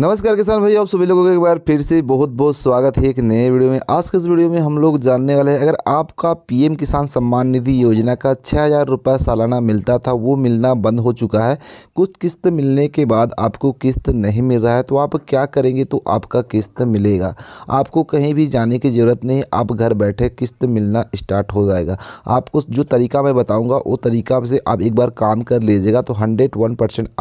नमस्कार किसान भाई आप सभी लोगों का एक बार फिर से बहुत बहुत स्वागत है एक नए वीडियो में आज के इस वीडियो में हम लोग जानने वाले हैं अगर आपका पीएम किसान सम्मान निधि योजना का छः हज़ार रुपये सालाना मिलता था वो मिलना बंद हो चुका है कुछ किस्त मिलने के बाद आपको किस्त नहीं मिल रहा है तो आप क्या करेंगे तो आपका किस्त मिलेगा आपको कहीं भी जाने की ज़रूरत नहीं आप घर बैठे किस्त मिलना स्टार्ट हो जाएगा आपको जो तरीका मैं बताऊँगा वो तरीका से आप एक बार काम कर लीजिएगा तो हंड्रेड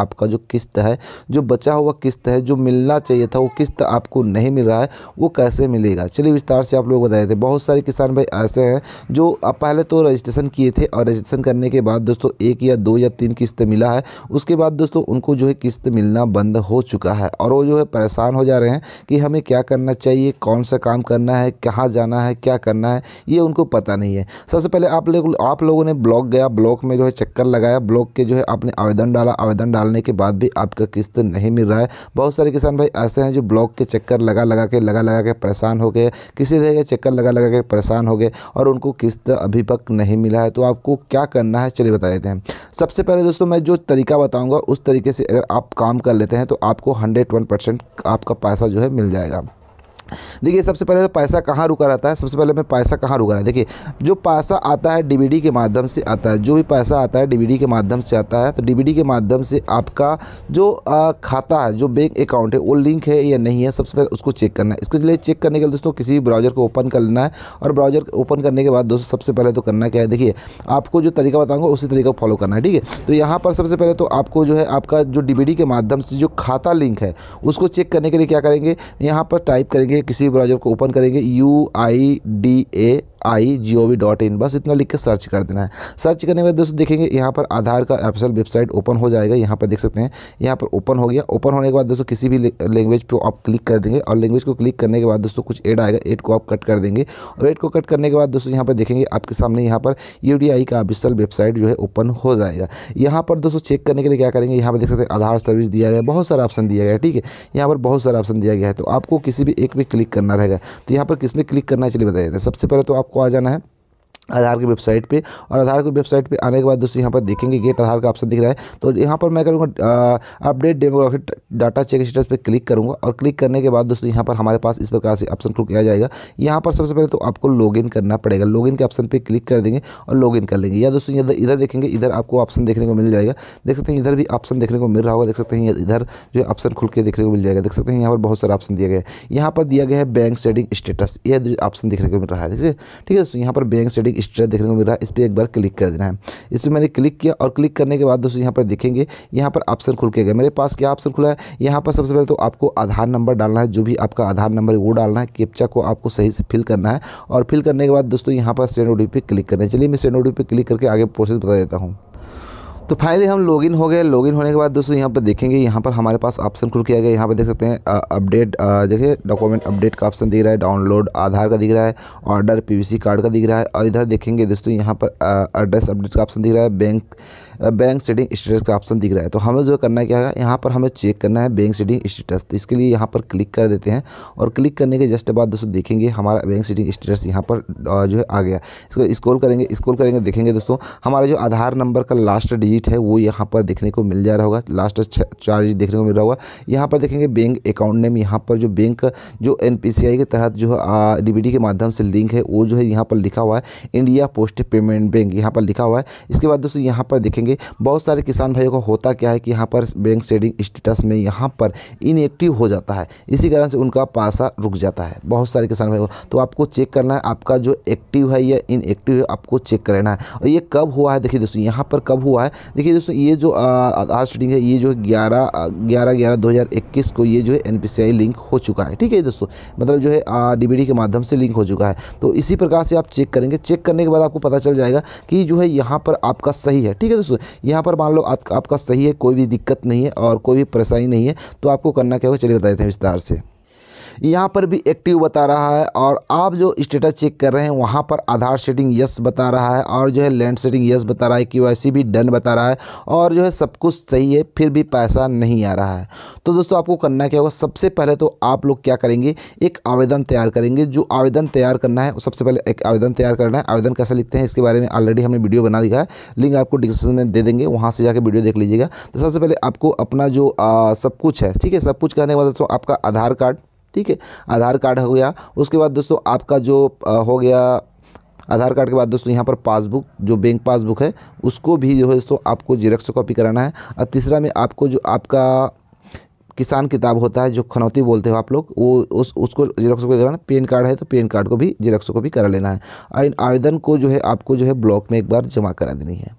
आपका जो किस्त है जो बचा हुआ किस्त है जो मिलना चाहिए था वो किस्त आपको नहीं मिल रहा है वो कैसे मिलेगा चलिए विस्तार से आप लोग बताए थे बहुत सारे किसान भाई ऐसे हैं जो पहले तो रजिस्ट्रेशन किए थे और रजिस्ट्रेशन करने के बाद दोस्तों एक या दो या तीन किस्त मिला है उसके बाद दोस्तों उनको जो है किस्त मिलना बंद हो चुका है और वो जो है परेशान हो जा रहे हैं कि हमें क्या करना चाहिए कौन सा काम करना है कहाँ जाना है क्या करना है ये उनको पता नहीं है सबसे पहले आप लोग आप लोगों ने ब्लॉक गया ब्लॉक में जो है चक्कर लगाया ब्लॉक के जो है आपने आवेदन डाला आवेदन डालने के बाद भी आपका किस्त नहीं मिल रहा है बहुत सारे किसान भाई ऐसे हैं जो ब्लॉक के चक्कर लगा लगा के लगा लगा के परेशान हो गए किसी तरह के चक्कर लगा लगा के परेशान हो गए और उनको किस्त अभी तक नहीं मिला है तो आपको क्या करना है चलिए बता देते हैं सबसे पहले दोस्तों मैं जो तरीका बताऊँगा उस तरीके से अगर आप काम कर लेते हैं तो आपको हंड्रेड वन परसेंट आपका पैसा जो है मिल जाएगा देखिए सबसे पहले तो पैसा कहाँ रुका रहता है सबसे पहले मैं पैसा कहाँ रुका रहा है देखिए जो पैसा आता है डीवीडी के माध्यम से आता है जो भी पैसा आता है डीवीडी के माध्यम से आता है तो डीवीडी के माध्यम से आपका जो खाता है जो बैंक अकाउंट है वो लिंक है या नहीं है सबसे पहले उसको चेक करना है इसके लिए चेक करने के लिए दोस्तों किसी भी ब्राउजर को ओपन कर लेना है और ब्राउजर ओपन करने के बाद दोस्तों सबसे पहले तो करना क्या है देखिए आपको जो तरीका बताऊँगा उसी तरीके को फॉलो करना है ठीक है तो यहाँ पर सबसे पहले तो आपको जो है आपका जो डी के माध्यम से जो खाता लिंक है उसको चेक करने के लिए क्या करेंगे यहाँ पर टाइप करेंगे करेंगे किसी भी ब्राउज़र को ओपन करेंगे U I D A I G O V dot in बस इतना लिख के सर्च कर देना है सर्च करने के बाद दोस्तों देखेंगे यहाँ पर आधार का ऑफिसल वेबसाइट ओपन हो जाएगा यहाँ पर देख सकते हैं यहाँ पर ओपन हो गया ओपन होने के बाद दोस्तों किसी भी लैंग्वेज पे आप क्लिक कर देंगे और लैंग्वेज को क्लिक करने के बाद दोस्तों कुछ एड आएगा एड को आप कट कर देंगे और एड को कट करने के बाद दोस्तों यहाँ पर देखेंगे आपके सामने यहाँ पर यू का ऑफिसल वेबसाइट जो है ओपन हो जाएगा यहाँ पर दोस्तों चेक करने के लिए क्या करेंगे यहाँ पर देख सकते हैं आधार सर्विस दिया गया बहुत सारा ऑप्शन दिया गया ठीक है यहाँ पर बहुत सारा ऑप्शन दिया गया है तो आपको किसी भी एक पे क्लिक करना रहेगा तो यहाँ पर किस में क्लिक करना है चलिए बता देते हैं सबसे पहले तो आपको आ जाना है आधार की वेबसाइट पे और आधार की वेबसाइट पे आने के बाद दोस्तों यहाँ पर देखेंगे गेट आधार का ऑप्शन दिख रहा है तो यहाँ पर मैं करूँगा update demographic data check status पे क्लिक करूँगा और क्लिक करने के बाद दोस्तों यहाँ पर हमारे पास इस प्रकार से ऑप्शन खुल किया जाएगा यहाँ पर सबसे पहले तो आपको लॉग करना पड़ेगा लॉग के ऑप्शन पर क्लिक कर देंगे और लॉग कर लेंगे या दोस्तों इधर देखेंगे इधर आपको ऑप्शन देखने को मिल जाएगा देख सकते हैं इधर भी ऑप्शन देखने को मिल रहा होगा देख सकते हैं इधर जो ऑप्शन खुल के देखने को मिल जाएगा देख सकते हैं यहाँ पर बहुत सारा ऑप्शन दिया गया है यहाँ पर दिया गया है बैंक सेटिंग स्टेटस यह ऑप्शन देखने को मिल रहा है ठीक है दोस्तों यहाँ पर बैंक सेटिंग स्ट्रेट देखने को मिल रहा है इस पर एक बार क्लिक कर देना है इस पर मैंने क्लिक किया और क्लिक करने के बाद दोस्तों यहाँ पर देखेंगे यहाँ पर ऑप्शन खुल के गए मेरे पास क्या ऑप्शन खुला है यहाँ पर सबसे पहले तो आपको आधार नंबर डालना है जो भी आपका आधार नंबर है वो डालना है कैप्चा को आपको सही से फिल करना है और फिल करने के बाद दोस्तों यहाँ पर सेंड ओ क्लिक करना है चलिए मैं सेंड ओ पे क्लिक करके आगे प्रोसेस बता देता हूँ तो फाइनली हम लॉगिन हो गए लॉगिन होने के बाद दोस्तों यहाँ पर देखेंगे यहाँ पर हमारे पास ऑप्शन क्लिक किया गया यहाँ पर देख सकते हैं अपडेट देखिए डॉक्यूमेंट अपडेट का ऑप्शन दिख रहा है डाउनलोड आधार का दिख रहा है ऑर्डर पीवीसी कार्ड का दिख रहा है और इधर देखेंगे दोस्तों यहाँ पर एड्रेस अपडेट का ऑप्शन दिख रहा है बैंक बैंक सेटिंग स्टेटस का ऑप्शन दिख रहा है तो हमें जो करना क्या है यहाँ पर हमें चेक करना है बैंक सेटिंग स्टेटस तो इसके लिए यहाँ पर क्लिक कर देते हैं और क्लिक करने के जस्ट बाद दोस्तों देखेंगे हमारा बैंक सेटिंग स्टेटस यहाँ पर जो है आ गया इसको स्क्रॉल करेंगे स्क्रॉल करेंगे देखेंगे दोस्तों हमारा जो आधार नंबर का लास्ट डिजिट है वो यहाँ पर देखने को मिल जा रहा होगा लास्ट चार डिजिट देखने को मिल रहा होगा यहाँ पर देखेंगे बैंक अकाउंट नेम यहाँ पर जो बैंक जो एन के तहत जो है डी के माध्यम से लिंक है वो जो है यहाँ पर लिखा हुआ है इंडिया पोस्ट पेमेंट बैंक यहाँ पर लिखा हुआ है इसके बाद दोस्तों यहाँ पर देखेंगे जाएंगे बहुत सारे किसान भाइयों को होता क्या है कि यहाँ पर बैंक सेडिंग स्टेटस में यहाँ पर इनएक्टिव हो जाता है इसी कारण से उनका पासा रुक जाता है बहुत सारे किसान भाई तो आपको चेक करना है आपका जो एक्टिव है या इनएक्टिव है आपको चेक कर है और ये कब हुआ है देखिए दोस्तों यहाँ पर कब हुआ है देखिए दोस्तों ये जो आधार सेडिंग है ये जो ग्यारह ग्यारह ग्यारह दो को ये जो है एन लिंक हो चुका है ठीक है दोस्तों मतलब जो है डी के माध्यम से लिंक हो चुका है तो इसी प्रकार से आप चेक करेंगे चेक करने के बाद आपको पता चल जाएगा कि जो है यहाँ पर आपका सही है ठीक है दोस्तों यहाँ पर मान लो आप, आपका सही है कोई भी दिक्कत नहीं है और कोई भी परेशानी नहीं है तो आपको करना क्या होगा चलिए बता देते हैं विस्तार से यहाँ पर भी एक्टिव बता रहा है और आप जो स्टेटस चेक कर रहे हैं वहाँ पर आधार सेटिंग यस बता रहा है और जो है लैंड सेटिंग यस बता रहा है के भी डन बता रहा है और जो है सब कुछ सही है फिर भी पैसा नहीं आ रहा है तो दोस्तों आपको करना क्या होगा सबसे पहले तो आप लोग क्या करेंगे एक आवेदन तैयार करेंगे जो आवेदन तैयार करना है सबसे पहले एक आवेदन तैयार करना है आवेदन कैसे लिखते हैं इसके बारे में ऑलरेडी हमने वीडियो बना लिखा है लिंक आपको डिस्क्रिप्शन में दे देंगे वहाँ से जाकर वीडियो देख लीजिएगा तो सबसे पहले आपको अपना जो आ, सब कुछ है ठीक है सब कुछ करने के बाद दोस्तों आपका आधार कार्ड ठीक है आधार कार्ड हो गया उसके बाद दोस्तों आपका जो हो गया आधार कार्ड के बाद दोस्तों यहाँ पर पासबुक जो बैंक पासबुक है उसको भी जो है दोस्तों आपको जीरेक्स कॉपी कराना है और तीसरा में आपको जो आपका किसान किताब होता है जो खनौती बोलते हो आप लोग वो उस उसको जीरोक्स कॉपी कराना पेन कार्ड है तो पेन कार्ड को भी जेरोक्स कॉपी करा लेना है और इन आवेदन को जो है आपको जो है ब्लॉक में एक बार जमा करा देनी है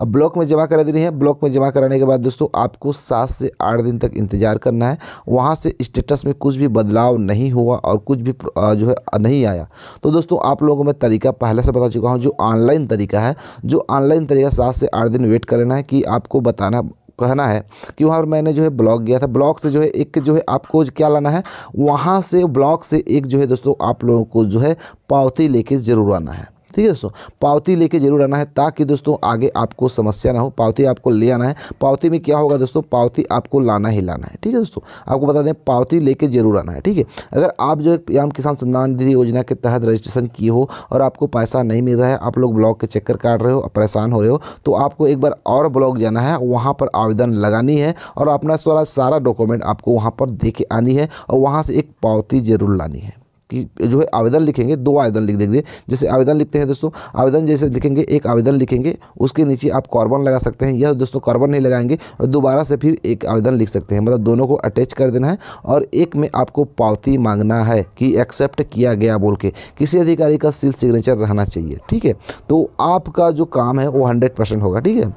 अब ब्लॉक में जमा करा दे रही है ब्लॉक में जमा कराने के बाद दोस्तों आपको सात से आठ दिन तक इंतज़ार करना है वहाँ से स्टेटस में कुछ भी बदलाव नहीं हुआ और कुछ भी जो है नहीं आया तो दोस्तों आप लोगों को मैं तरीका पहले से बता चुका हूँ जो ऑनलाइन तरीका है जो ऑनलाइन तरीका सात से आठ दिन वेट कर लेना है कि आपको बताना कहना है कि वहाँ पर मैंने जो है ब्लॉक गया था ब्लॉक से जो है एक जो है आपको क्या लाना है वहाँ से ब्लॉक से एक जो है दोस्तों आप लोगों को जो है पावती लेके ज़रूर आना है ठीक है दोस्तों पावती लेके जरूर आना है ताकि दोस्तों आगे आपको समस्या ना हो पावती आपको ले आना है पावती में क्या होगा दोस्तों पावती आपको लाना ही लाना है ठीक है दोस्तों आपको बता दें पावती लेके जरूर आना है ठीक है अगर आप जो है पीएम किसान सम्मान निधि योजना के तहत रजिस्ट्रेशन किए हो और आपको पैसा नहीं मिल रहा है आप लोग ब्लॉक के चक्कर काट रहे हो परेशान हो रहे हो तो आपको एक बार और ब्लॉक जाना है वहाँ पर आवेदन लगानी है और अपना सारा सारा डॉक्यूमेंट आपको वहाँ पर दे के आनी है और वहाँ से एक पावती जरूर लानी है कि जो है आवेदन लिखेंगे दो आवेदन लिख देंगे जैसे आवेदन लिखते हैं दोस्तों आवेदन जैसे लिखेंगे एक आवेदन लिखेंगे उसके नीचे आप कॉर्बन लगा सकते हैं या दोस्तों कॉर्बन नहीं लगाएंगे और दोबारा से फिर एक आवेदन लिख सकते हैं मतलब दोनों को अटैच कर देना है और एक में आपको पावती मांगना है कि एक्सेप्ट किया गया बोल के किसी अधिकारी का सील सिग्नेचर रहना चाहिए ठीक है तो आपका जो काम है वो हंड्रेड परसेंट होगा ठीक है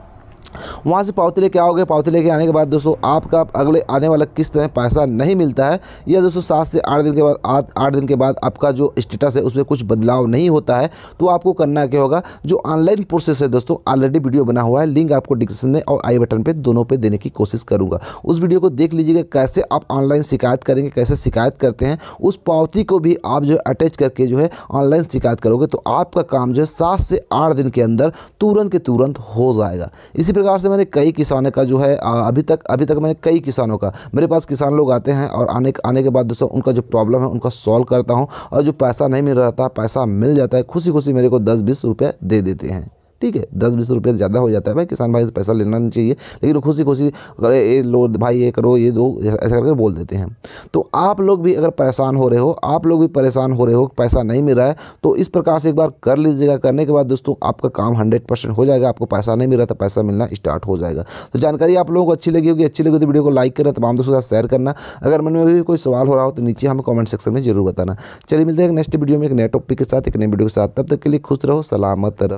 वहाँ से पावती लेके आओगे पावती लेके आने के बाद दोस्तों आपका अगले आने वाला किस्त में पैसा नहीं मिलता है या दोस्तों सात से आठ दिन के बाद आठ दिन के बाद आपका जो स्टेटस है उसमें कुछ बदलाव नहीं होता है तो आपको करना क्या होगा जो ऑनलाइन प्रोसेस है दोस्तों ऑलरेडी वीडियो बना हुआ है लिंक आपको डिस्क्रिप्शन में और आई बटन पर दोनों पर देने की कोशिश करूँगा उस वीडियो को देख लीजिएगा कैसे आप ऑनलाइन शिकायत करेंगे कैसे शिकायत करते हैं उस पावती को भी आप जो अटैच करके जो है ऑनलाइन शिकायत करोगे तो आपका काम जो है सात से आठ दिन के अंदर तुरंत के तुरंत हो जाएगा इसी प्रकार से से मैंने कई किसानों का जो है अभी तक अभी तक मैंने कई किसानों का मेरे पास किसान लोग आते हैं और आने आने के बाद दोस्तों उनका जो प्रॉब्लम है उनका सॉल्व करता हूँ और जो पैसा नहीं मिल रहा था पैसा मिल जाता है खुशी खुशी मेरे को दस बीस रुपये दे देते हैं ठीक है दस बीस रुपये ज़्यादा हो जाता है भाई किसान भाई से पैसा लेना नहीं चाहिए लेकिन खुशी खुशी अरे ये लो भाई ये करो ये दो ऐसा करके बोल देते हैं तो आप लोग भी अगर परेशान हो रहे हो आप लोग भी परेशान हो रहे हो पैसा नहीं मिल रहा है तो इस प्रकार से एक बार कर लीजिएगा करने के बाद दोस्तों आपका काम हंड्रेड परसेंट हो जाएगा आपको पैसा नहीं मिल रहा तो पैसा मिलना स्टार्ट हो जाएगा तो जानकारी आप लोगों को अच्छी लगी होगी अच्छी लगी तो वीडियो को लाइक करें तमाम दोस्तों के साथ शेयर करना अगर मन में भी कोई सवाल हो रहा हो तो नीचे हमें कॉमेंट सेक्शन में जरूर बताना चलिए मिलते हैं नेक्स्ट वीडियो में एक नए टॉपिक के साथ एक नए वीडियो के साथ तब तक के लिए खुश रहो सलामत रहो